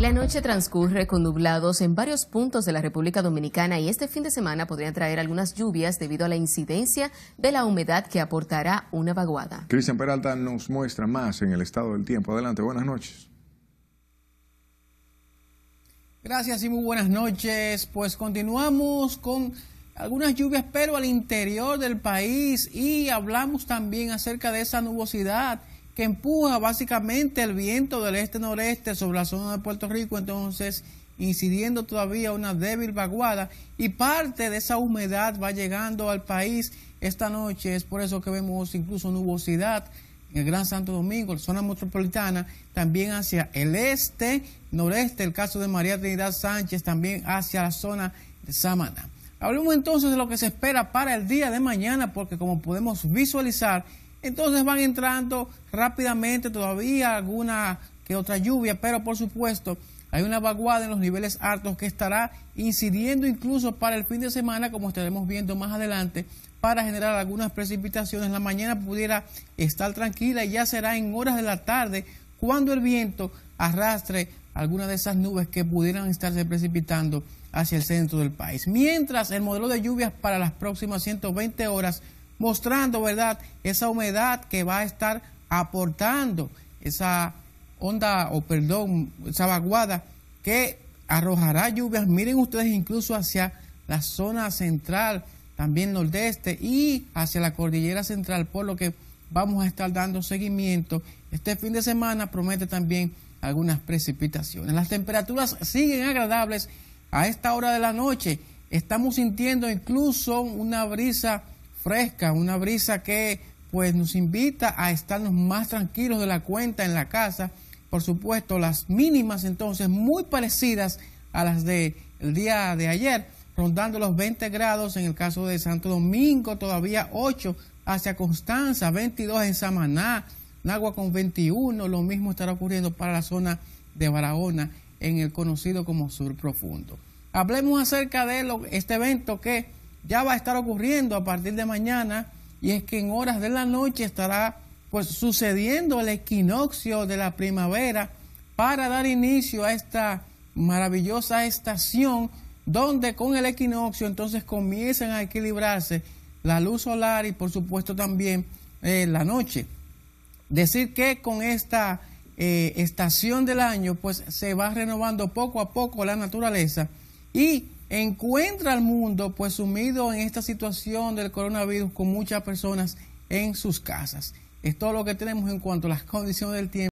La noche transcurre con nublados en varios puntos de la República Dominicana y este fin de semana podrían traer algunas lluvias debido a la incidencia de la humedad que aportará una vaguada. Cristian Peralta nos muestra más en el estado del tiempo. Adelante, buenas noches. Gracias y muy buenas noches. Pues continuamos con algunas lluvias, pero al interior del país y hablamos también acerca de esa nubosidad que empuja básicamente el viento del este-noreste sobre la zona de Puerto Rico, entonces incidiendo todavía una débil vaguada y parte de esa humedad va llegando al país esta noche, es por eso que vemos incluso nubosidad en el Gran Santo Domingo, la zona metropolitana, también hacia el este, noreste, el caso de María Trinidad Sánchez, también hacia la zona de Samaná. Hablemos entonces de lo que se espera para el día de mañana, porque como podemos visualizar, entonces van entrando rápidamente todavía alguna que otra lluvia, pero por supuesto hay una vaguada en los niveles altos que estará incidiendo incluso para el fin de semana, como estaremos viendo más adelante, para generar algunas precipitaciones. La mañana pudiera estar tranquila y ya será en horas de la tarde cuando el viento arrastre algunas de esas nubes que pudieran estarse precipitando hacia el centro del país. Mientras el modelo de lluvias para las próximas 120 horas mostrando, ¿verdad?, esa humedad que va a estar aportando esa onda, o perdón, esa vaguada que arrojará lluvias, miren ustedes, incluso hacia la zona central, también nordeste y hacia la cordillera central, por lo que vamos a estar dando seguimiento. Este fin de semana promete también algunas precipitaciones. Las temperaturas siguen agradables a esta hora de la noche. Estamos sintiendo incluso una brisa fresca, una brisa que pues nos invita a estarnos más tranquilos de la cuenta en la casa. Por supuesto, las mínimas entonces muy parecidas a las del día de ayer, rondando los 20 grados en el caso de Santo Domingo, todavía 8 hacia Constanza, 22 en Samaná, Nagua con 21, lo mismo estará ocurriendo para la zona de Barahona en el conocido como Sur Profundo. Hablemos acerca de este evento que ya va a estar ocurriendo a partir de mañana y es que en horas de la noche estará pues sucediendo el equinoccio de la primavera para dar inicio a esta maravillosa estación donde con el equinoccio entonces comienzan a equilibrarse la luz solar y por supuesto también eh, la noche. Decir que con esta eh, estación del año pues se va renovando poco a poco la naturaleza y encuentra al mundo pues sumido en esta situación del coronavirus con muchas personas en sus casas. Es todo lo que tenemos en cuanto a las condiciones del tiempo.